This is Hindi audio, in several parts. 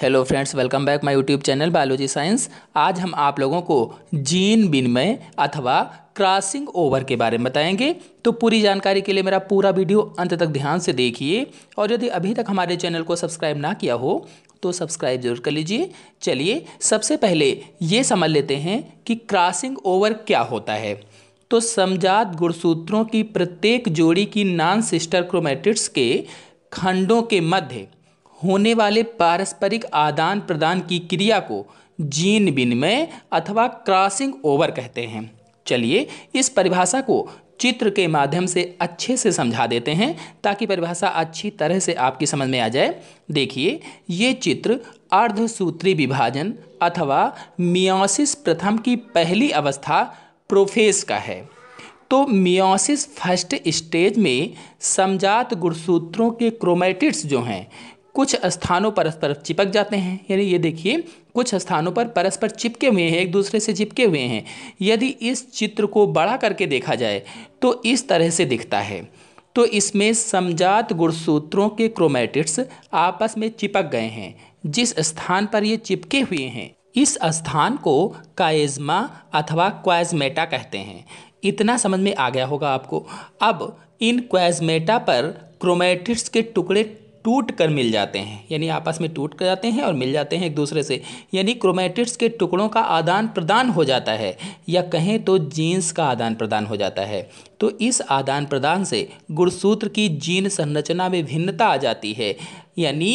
hello friends welcome back my YouTube channel biology science आज हम आप लोगों को जीन विनिमय अथवा क्रॉसिंग ओवर के बारे में बताएंगे तो पूरी जानकारी के लिए मेरा पूरा वीडियो अंत तक ध्यान से देखिए और यदि अभी तक हमारे चैनल को सब्सक्राइब ना किया हो तो सब्सक्राइब जरूर कर लीजिए चलिए सबसे पहले ये समझ लेते हैं कि क्रॉसिंग ओवर क्या होता है तो समझात गुणसूत्रों की प्रत्येक जोड़ी की नॉन सिस्टर क्रोमेटिट्स के खंडों के मध्य होने वाले पारस्परिक आदान प्रदान की क्रिया को जीन विनिमय अथवा क्रॉसिंग ओवर कहते हैं चलिए इस परिभाषा को चित्र के माध्यम से अच्छे से समझा देते हैं ताकि परिभाषा अच्छी तरह से आपकी समझ में आ जाए देखिए ये चित्र अर्धसूत्री विभाजन अथवा मियोसिस प्रथम की पहली अवस्था प्रोफेस का है तो मियोसिस फर्स्ट स्टेज में समझात गुणसूत्रों के क्रोमेटिड्स जो हैं कुछ स्थानों परस्पर चिपक जाते हैं यानी ये देखिए कुछ स्थानों पर परस्पर चिपके हुए हैं एक दूसरे से चिपके हुए हैं यदि इस चित्र को बड़ा करके देखा जाए तो इस तरह से दिखता है तो इसमें समझात गुणसूत्रों के क्रोमेटिट्स आपस में चिपक गए हैं जिस स्थान पर ये चिपके हुए हैं इस स्थान को काइज्मा अथवा क्वाजमेटा कहते हैं इतना समझ में आ गया होगा आपको अब इन क्वाजमेटा पर क्रोमेटिट्स के टुकड़े टूट कर मिल जाते हैं यानी आपस में टूट कर जाते हैं और मिल जाते हैं एक दूसरे से यानी क्रोमेटिड्स के टुकड़ों का आदान प्रदान हो जाता है या कहें तो जीन्स का आदान प्रदान हो जाता है तो इस आदान प्रदान से गुणसूत्र की जीन संरचना में भिन्नता आ जाती है यानी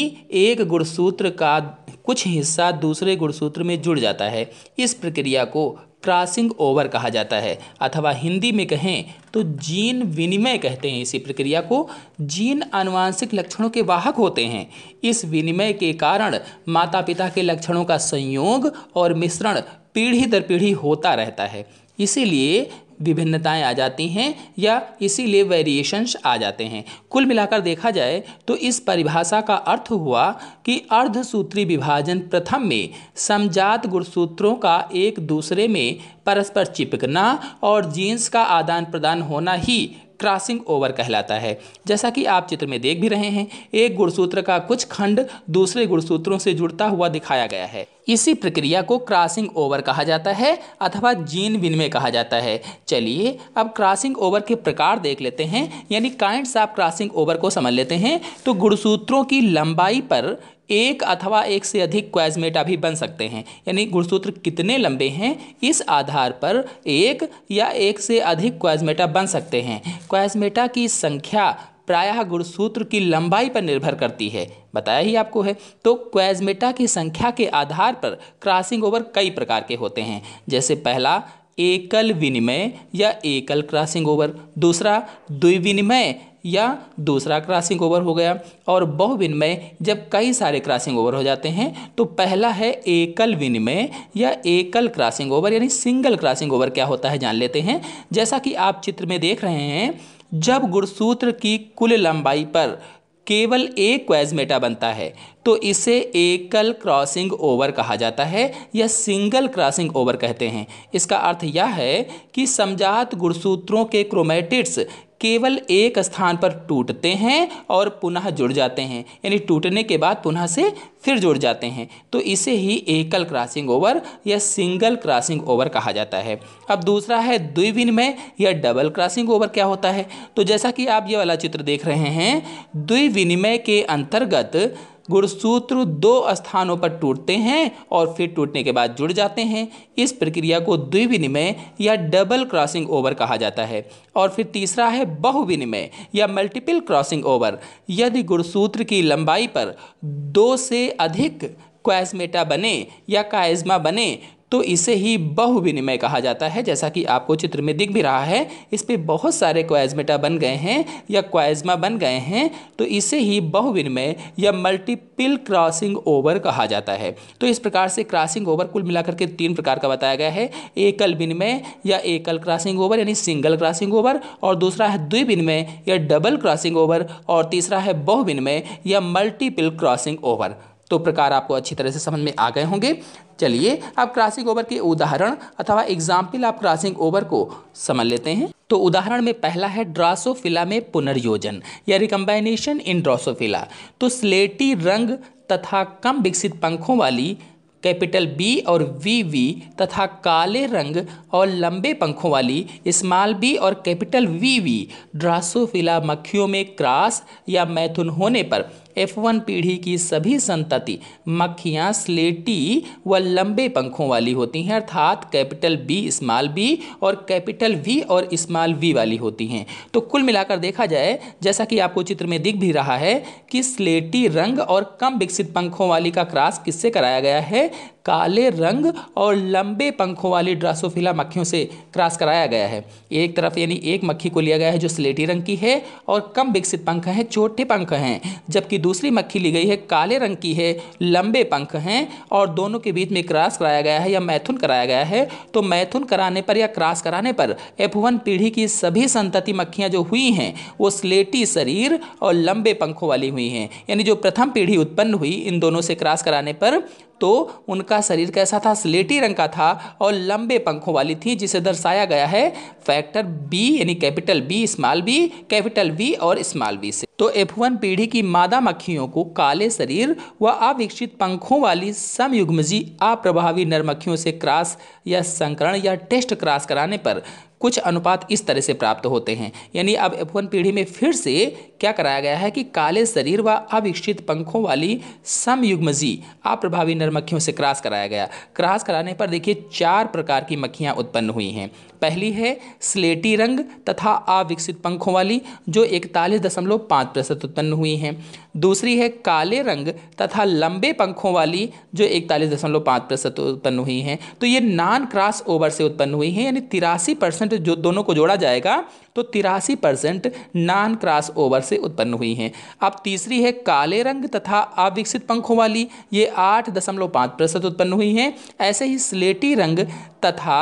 एक गुणसूत्र का कुछ हिस्सा दूसरे गुणसूत्र में जुड़ जाता है इस प्रक्रिया को क्रॉसिंग ओवर कहा जाता है अथवा हिंदी में कहें तो जीन विनिमय कहते हैं इसी प्रक्रिया को जीन आनुवांशिक लक्षणों के वाहक होते हैं इस विनिमय के कारण माता पिता के लक्षणों का संयोग और मिश्रण पीढ़ी दर पीढ़ी होता रहता है इसीलिए विभिन्नताएं आ जाती हैं या इसीलिए वेरिएशंस आ जाते हैं कुल मिलाकर देखा जाए तो इस परिभाषा का अर्थ हुआ कि अर्धसूत्री विभाजन प्रथम में समजात गुणसूत्रों का एक दूसरे में परस्पर चिपकना और जीन्स का आदान प्रदान होना ही क्रॉसिंग ओवर कहलाता है जैसा कि आप चित्र में देख भी रहे हैं एक गुणसूत्र का कुछ खंड दूसरे गुणसूत्रों से जुड़ता हुआ दिखाया गया है इसी प्रक्रिया को क्रॉसिंग ओवर कहा जाता है अथवा जीन विनिमय कहा जाता है चलिए अब क्रॉसिंग ओवर के प्रकार देख लेते हैं यानी काइंड्स ऑफ क्रॉसिंग ओवर को समझ लेते हैं तो गुणसूत्रों की लंबाई पर एक अथवा एक से अधिक क्वाजमेट अभी बन सकते हैं यानी गुणसूत्र कितने लंबे हैं इस आधार पर एक या एक से अधिक क्वाजमेटा बन सकते हैं क्वाजमेटा की संख्या प्रायः गुणसूत्र की लंबाई पर निर्भर करती है बताया ही आपको है तो क्वाजमेटा की संख्या के आधार पर क्रॉसिंग ओवर कई प्रकार के होते हैं जैसे पहला एकल विनिमय या एकल क्रॉसिंग ओवर दूसरा द्विविनिमय या दूसरा क्रॉसिंग ओवर हो गया और बहुविनिमय जब कई सारे क्रॉसिंग ओवर हो जाते हैं तो पहला है एकल विनिमय या एकल क्रॉसिंग ओवर यानी सिंगल क्रॉसिंग ओवर क्या होता है जान लेते हैं जैसा कि आप चित्र में देख रहे हैं जब गुणसूत्र की कुल लंबाई पर केवल एक क्वेजमेटा बनता है तो इसे एकल क्रॉसिंग ओवर कहा जाता है या सिंगल क्रॉसिंग ओवर कहते हैं इसका अर्थ यह है कि समझात गुणसूत्रों के क्रोमेटिड्स केवल एक स्थान पर टूटते हैं और पुनः जुड़ जाते हैं यानी टूटने के बाद पुनः से फिर जुड़ जाते हैं तो इसे ही एकल क्रॉसिंग ओवर या सिंगल क्रॉसिंग ओवर कहा जाता है अब दूसरा है द्विविनिमय या डबल क्रॉसिंग ओवर क्या होता है तो जैसा कि आप ये वाला चित्र देख रहे हैं द्विविनिमय के अंतर्गत गुणसूत्र दो स्थानों पर टूटते हैं और फिर टूटने के बाद जुड़ जाते हैं इस प्रक्रिया को द्विविनिमय या डबल क्रॉसिंग ओवर कहा जाता है और फिर तीसरा है बहुविनिमय या मल्टीपल क्रॉसिंग ओवर यदि गुणसूत्र की लंबाई पर दो से अधिक क्वाजमेटा बने या कायजमा बने तो इसे ही बहुविनिमय कहा जाता है जैसा कि आपको चित्र में दिख भी रहा है इस पर बहुत सारे क्वाइजमेटा बन गए हैं या क्वाइजमा बन गए हैं तो इसे ही बहुविनिमय या मल्टीपल क्रॉसिंग ओवर कहा जाता है तो इस प्रकार से क्रॉसिंग ओवर कुल मिलाकर के तीन प्रकार का बताया गया है एकल विनिमय या एकल क्रॉसिंग ओवर यानी सिंगल क्रॉसिंग ओवर और दूसरा है द्विविनिमय या डबल क्रॉसिंग ओवर और तीसरा है बहुविनिमय या मल्टीपल क्रॉसिंग ओवर तो प्रकार आपको अच्छी तरह से समझ में आ गए होंगे चलिए आप क्रॉसिंग ओवर के उदाहरण अथवा एग्जाम्पल आप क्रॉसिंग ओवर को समझ लेते हैं तो उदाहरण में पहला है ड्रासोफिला में पुनर्योजन या रिकम्बाइनेशन इन ड्रासोफिला तो स्लेटी रंग तथा कम विकसित पंखों वाली कैपिटल बी और वी वी तथा काले रंग और लंबे पंखों वाली स्मॉल बी और कैपिटल वी वी ड्रासोफिला मक्खियों में क्रास या मैथुन होने पर एफ वन पीढ़ी की सभी संतति मक्खियाँ स्लेटी व लंबे पंखों वाली होती हैं अर्थात कैपिटल बी स्मॉल बी और कैपिटल वी और स्मॉल वी वाली होती हैं तो कुल मिलाकर देखा जाए जैसा कि आपको चित्र में दिख भी रहा है कि स्लेटी रंग और कम विकसित पंखों वाली का क्रॉस किससे कराया गया है काले रंग और लंबे पंखों वाली ड्रासोफिला मक्खियों से क्रॉस कराया गया है एक तरफ यानी एक मक्खी को लिया गया है जो स्लेटी रंग की है और कम विकसित पंख हैं छोटे पंख हैं जबकि दूसरी मक्खी ली गई है काले रंग की है लंबे पंख हैं और दोनों के बीच में क्रॉस कराया गया है या मैथुन कराया गया है तो मैथुन कराने पर या क्रॉस कराने पर एफ पीढ़ी की सभी संतति मक्खियाँ जो हुई हैं वो स्लेटी शरीर और लंबे पंखों वाली हुई हैं यानी जो प्रथम पीढ़ी उत्पन्न हुई इन दोनों से क्रॉस कराने पर तो उनका शरीर कैसा था स्लेटी रंग का था और लंबे पंखों वाली थी जिसे दर्शाया गया है फैक्टर बी यानी capital B small B capital B और स्मॉल बी से तो वन पीढ़ी की मादा मक्खियों को काले शरीर व अविकसित पंखों वाली समयुग्मजी अप्रभावी नर मक्खियों से क्रॉस या संकरण या टेस्ट क्रॉस कराने पर कुछ अनुपात इस तरह से प्राप्त होते हैं यानी अब वन पीढ़ी में फिर से क्या कराया गया है कि काले शरीर व अविकसित पंखों वाली समयुग्मजी अप्रभावी नर मक्खियों से क्रॉस कराया गया क्रॉस कराने पर देखिए चार प्रकार की मक्खियाँ उत्पन्न हुई हैं पहली है स्लेटी रंग तथा अविकसित पंखों वाली जो इकतालीस दशमलव पाँच प्रतिशत उत्पन्न हुई हैं दूसरी है काले रंग तथा लंबे पंखों वाली जो इकतालीस दशमलव पाँच प्रतिशत उत्पन्न हुई हैं तो ये नॉन क्रॉस ओवर से उत्पन्न हुई हैं यानी तिरासी परसेंट जो दोनों को जोड़ा जाएगा तो तिरासी परसेंट नॉन क्रॉस ओवर से उत्पन्न हुई हैं अब तीसरी है काले रंग तथा अविकसित पंखों वाली ये आठ दशमलव पाँच प्रतिशत उत्पन्न हुई हैं ऐसे ही स्लेटी रंग तथा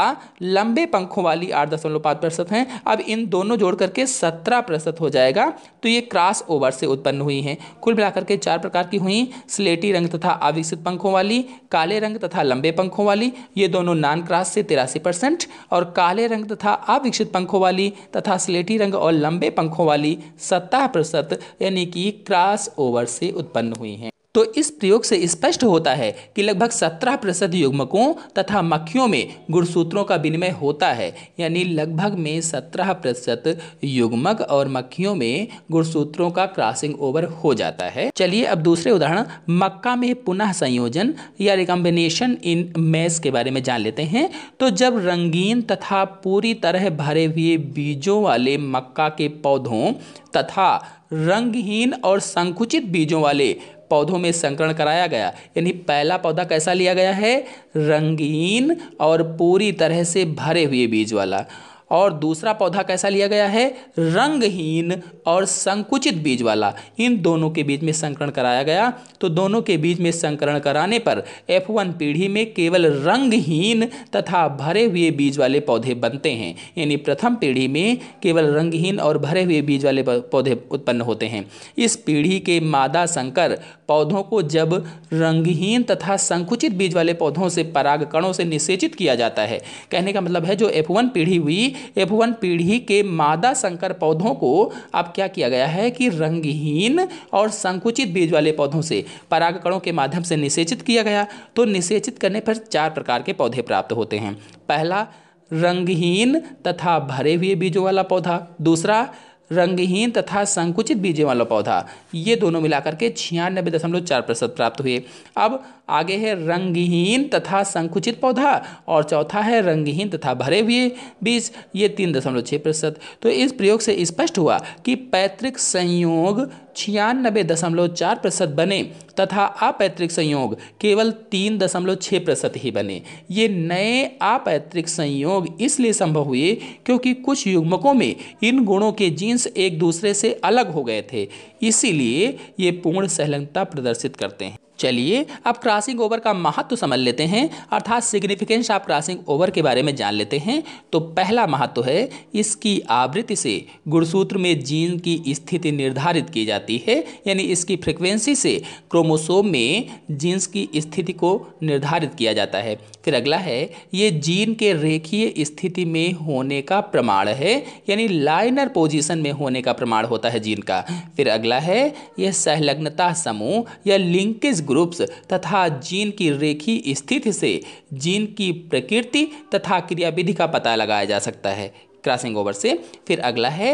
लंबे पंखों वाली आठ दशमलव पाँच प्रतिशत हैं अब इन दोनों जोड़ करके सत्रह प्रतिशत हो जाएगा तो ये क्रॉस ओवर से उत्पन्न हुई हैं कुल मिलाकर के चार प्रकार की हुई स्लेटी रंग तथा अविकसित पंखों वाली काले रंग तथा लंबे पंखों वाली ये दोनों नान क्रॉस से तिरासी परसेंट और काले रंग तथा अविकसित पंखों वाली तथा स्लेटी रंग और लंबे पंखों वाली सत्रह प्रतिशत यानी कि क्रॉस ओवर से उत्पन्न हुई हैं तो इस प्रयोग से स्पष्ट होता है कि लगभग सत्रह प्रतिशत युग्मकों तथा मक्खियों में गुणसूत्रों का विनिमय होता है यानी लगभग में सत्रह प्रतिशत युग्मक और मक्खियों में गुणसूत्रों का क्रॉसिंग ओवर हो जाता है चलिए अब दूसरे उदाहरण मक्का में पुनः संयोजन या रिकम्बिनेशन इन मैस के बारे में जान लेते हैं तो जब रंगीन तथा पूरी तरह भरे हुए बीजों वाले मक्का के पौधों तथा रंगहीन और संकुचित बीजों वाले पौधों में संकरण कराया गया यानी पहला पौधा कैसा लिया गया है रंगीन और पूरी तरह से भरे हुए बीज वाला और दूसरा पौधा कैसा लिया गया है रंगहीन और संकुचित बीज वाला इन दोनों के बीच में संकरण कराया गया तो दोनों के बीच में संकरण कराने पर एफ वन पीढ़ी में केवल रंगहीन तथा भरे हुए बीज वाले पौधे बनते हैं यानी प्रथम पीढ़ी में केवल रंगहीन और भरे हुए बीज वाले पौधे उत्पन्न होते हैं इस पीढ़ी के मादा संकर पौधों को जब रंगहीन तथा संकुचित बीज वाले पौधों से परागकणों से निषेचित किया जाता है कहने का मतलब है जो एफ वन पीढ़ी हुई एफ वन पीढ़ी के मादा संकर पौधों को अब क्या किया गया है कि रंगहीन और संकुचित बीज वाले पौधों से परागकणों के माध्यम से निषेचित किया गया तो निषेचित करने पर चार प्रकार के पौधे प्राप्त होते हैं पहला रंगहीन तथा भरे हुए बीजों वाला पौधा दूसरा रंगहीन तथा संकुचित बीजे वाला पौधा ये दोनों मिलाकर के छियानबे दशमलव चार प्रतिशत प्राप्त हुए अब आगे है रंगहीन तथा संकुचित पौधा और चौथा है रंगहीन तथा भरे हुए बीज ये तीन दशमलव छः प्रतिशत तो इस प्रयोग से स्पष्ट हुआ कि पैतृक संयोग छियानबे दशमलव चार प्रतिशत बने तथा अपैतृक संयोग केवल तीन दशमलव छः प्रतिशत ही बने ये नए अपैतृक संयोग इसलिए संभव हुए क्योंकि कुछ युग्मकों में इन गुणों के जीन्स एक दूसरे से अलग हो गए थे इसीलिए ये पूर्ण सहलंगता प्रदर्शित करते हैं चलिए अब क्रॉसिंग ओवर का महत्व समझ लेते हैं अर्थात सिग्निफिकेंस ऑफ क्रॉसिंग ओवर के बारे में जान लेते हैं तो पहला महत्व है इसकी आवृत्ति से गुणसूत्र में जीन की स्थिति निर्धारित की जाती जाती है यानी इसकी फ्रिक्वेंसी से क्रोमोसोम में जीन्स की स्थिति को निर्धारित किया जाता है फिर अगला है ये जीन के रेखीय स्थिति में होने का प्रमाण है यानी लाइनर पोजीशन में होने का प्रमाण होता है जीन का फिर अगला है यह सहलग्नता समूह या लिंकेज ग्रुप्स तथा जीन की रेखीय स्थिति से जीन की प्रकृति तथा क्रियाविधि का पता लगाया जा सकता है क्रॉसिंग ओवर से फिर अगला है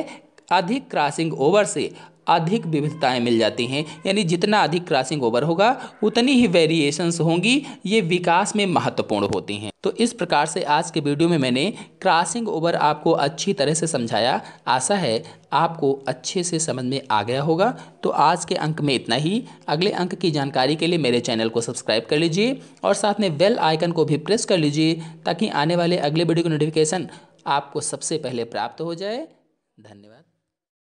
अधिक क्रॉसिंग ओवर से अधिक विविधताएं मिल जाती हैं यानी जितना अधिक क्रॉसिंग ओवर होगा उतनी ही वेरिएशंस होंगी ये विकास में महत्वपूर्ण होती हैं तो इस प्रकार से आज के वीडियो में मैंने क्रॉसिंग ओवर आपको अच्छी तरह से समझाया आशा है आपको अच्छे से समझ में आ गया होगा तो आज के अंक में इतना ही अगले अंक की जानकारी के लिए मेरे चैनल को सब्सक्राइब कर लीजिए और साथ में बेल आइकन को भी प्रेस कर लीजिए ताकि आने वाले अगले वीडियो की नोटिफिकेशन आपको सबसे पहले प्राप्त हो जाए धन्यवाद